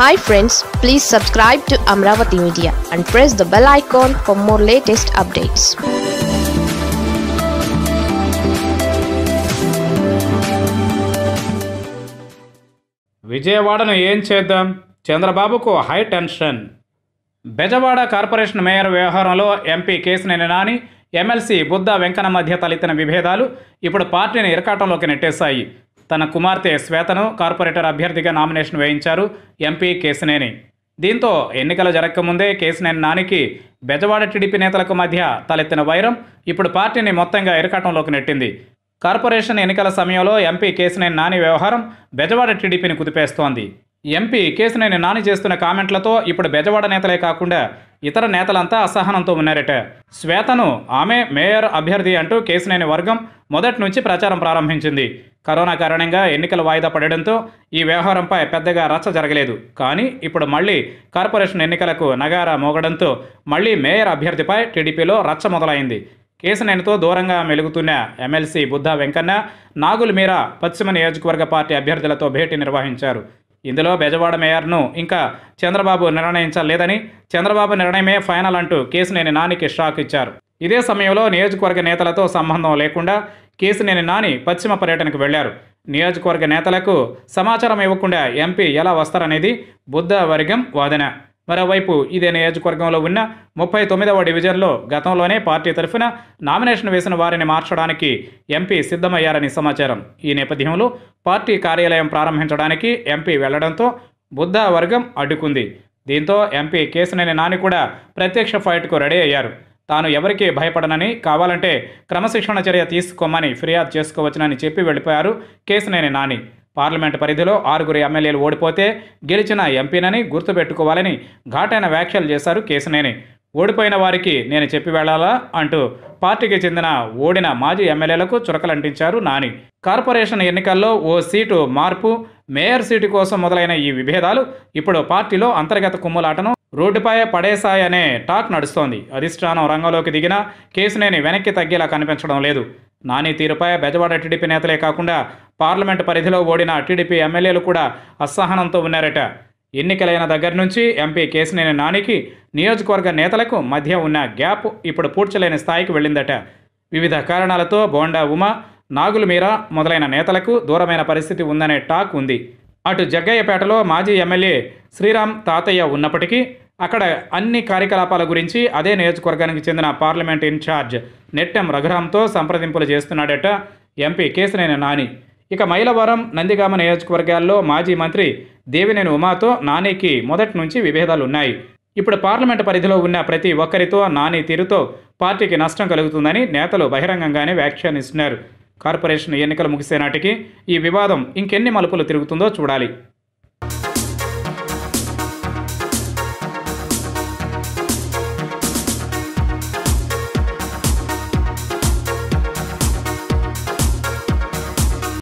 hi friends please subscribe to Amaravati media and press the bell icon for more latest updates విజయవాడను ఏం చేద్దాం చంద్రబాబుకు high tension Bezawada corporation mayor వ్యవహారంలో MP Kesineni Nani MLC Buddha Venkanna మధ్య తలెత్తిన విభేదాలు ఇప్పుడు పార్టీని ఇరకాటంలోకి నెట్టేశాయి తన కుమార్తె శ్వేతను కార్పొరేటర్ అభ్యర్థిగా నామినేషన్ వేయించారు ఎంపీ కేశినేని దీంతో ఎన్నికలు జరగకముందే కేశినేని నానికి బెజవాడ టీడీపీ నేతలకు మధ్య తలెత్తిన వైరం ఇప్పుడు పార్టీని మొత్తంగా ఇరకాటంలోకి నెట్టింది కార్పొరేషన్ ఎన్నికల సమయంలో ఎంపీ కేశినేని నాని వ్యవహారం బెజవాడ టీడీపీని కుదిపేస్తోంది ఎంపీ కేశినేని నాని చేస్తున్న కామెంట్లతో ఇప్పుడు బెజవాడ నేతలే కాకుండా ఇతర నేతలంతా అసహనంతో ఉన్నారట శ్వేతను ఆమె మేయర్ అభ్యర్థి అంటూ కేసినేని వర్గం మొదటి నుంచి ప్రచారం ప్రారంభించింది కరోనా కారణంగా ఎన్నికలు వాయిదా పడడంతో ఈ వ్యవహారంపై పెద్దగా రచ్చ జరగలేదు కానీ ఇప్పుడు మళ్ళీ కార్పొరేషన్ ఎన్నికలకు నగారా మోగడంతో మళ్ళీ మేయర్ అభ్యర్థిపై టీడీపీలో రచ్చ మొదలైంది కేసినేనితో దూరంగా మెలుగుతున్న ఎమ్మెల్సీ బుద్ధా వెంకన్న నాగుల మీరా పశ్చిమ నియోజకవర్గ పార్టీ అభ్యర్థులతో భేటీ నిర్వహించారు ఇందులో బెజవాడ మేయర్ను ఇంకా చంద్రబాబు నిర్ణయించలేదని చంద్రబాబు నిర్ణయమే ఫైనల్ అంటూ కేసునేని నానికి షాక్ ఇచ్చారు ఇదే సమయంలో నియోజకవర్గ నేతలతో సంబంధం లేకుండా కేసినేని నాని పశ్చిమ పర్యటనకు వెళ్లారు నియోజకవర్గ నేతలకు సమాచారం ఇవ్వకుండా ఎంపీ ఎలా వస్తారనేది బుద్ధ వర్గం వాదన మరోవైపు ఇదే నియోజకవర్గంలో ఉన్న ముప్పై తొమ్మిదవ డివిజన్లో గతంలోనే పార్టీ తరఫున నామినేషన్ వేసిన వారిని మార్చడానికి ఎంపీ సిద్ధమయ్యారని సమాచారం ఈ నేపథ్యంలో పార్టీ కార్యాలయం ప్రారంభించడానికి ఎంపీ వెళ్లడంతో బుద్ధ వర్గం అడ్డుకుంది దీంతో ఎంపీ కేశినేని నాని కూడా ప్రత్యక్ష ఫైట్కు రెడీ అయ్యారు తాను ఎవరికీ భయపడనని కావాలంటే క్రమశిక్షణ చర్య తీసుకోమని ఫిర్యాదు చేసుకోవచ్చునని చెప్పి వెళ్ళిపోయారు కేశినేని నాని పార్లమెంట్ పరిధిలో ఆరుగురు ఎమ్మెల్యేలు ఓడిపోతే గెలిచిన ఎంపీనని గుర్తుపెట్టుకోవాలని ఘాటైన వ్యాఖ్యలు చేశారు కేసినేని ఓడిపోయిన వారికి నేను చెప్పి వెళ్ళాలా అంటూ పార్టీకి చెందిన ఓడిన మాజీ ఎమ్మెల్యేలకు చురకలంటించారు నాని కార్పొరేషన్ ఎన్నికల్లో ఓ సీటు మార్పు మేయర్ సీటు కోసం మొదలైన ఈ విభేదాలు ఇప్పుడు పార్టీలో అంతర్గత కుమ్ములాటను రోడ్డుపై పడేశాయనే టాక్ నడుస్తోంది అధిష్టానం రంగంలోకి దిగిన కేసునేని వెనక్కి తగ్గేలా కనిపించడం లేదు నాని తీరుపై బెజవాడ టీడీపీ నేతలే కాకుండా పార్లమెంట్ పరిధిలో ఓడిన టీడీపీ ఎమ్మెల్యేలు కూడా అసహనంతో ఉన్నారట ఎన్నికలైన దగ్గర నుంచి ఎంపీ కేశినేని నానికి నియోజకవర్గ నేతలకు మధ్య ఉన్న గ్యాప్ ఇప్పుడు పూడ్చలేని స్థాయికి వెళ్ళిందట వివిధ కారణాలతో బోండా ఉమ మీర మొదలైన నేతలకు దూరమైన పరిస్థితి ఉందనే టాక్ ఉంది అటు జగ్గయ్యపేటలో మాజీ ఎమ్మెల్యే శ్రీరామ్ తాతయ్య ఉన్నప్పటికీ అక్కడ అన్ని కార్యకలాపాల గురించి అదే నియోజకవర్గానికి చెందిన పార్లమెంట్ ఇన్ఛార్జ్ నెట్టెం రఘురామ్తో సంప్రదింపులు చేస్తున్నాడట ఎంపీ కేశనేని నాని ఇక మైలవరం నందిగామ నియోజకవర్గాల్లో మాజీ మంత్రి దేవినేని ఉమాతో నానికి మొదటి నుంచి విభేదాలు ఉన్నాయి ఇప్పుడు పార్లమెంట్ పరిధిలో ఉన్న ప్రతి ఒక్కరితో నాని తీరుతో పార్టీకి నష్టం కలుగుతుందని నేతలు బహిరంగంగానే వ్యాఖ్యానిస్తున్నారు కార్పొరేషన్ ఎన్నికలు ముగిసే నాటికి ఈ వివాదం ఇంకెన్ని మలుపులు తిరుగుతుందో చూడాలి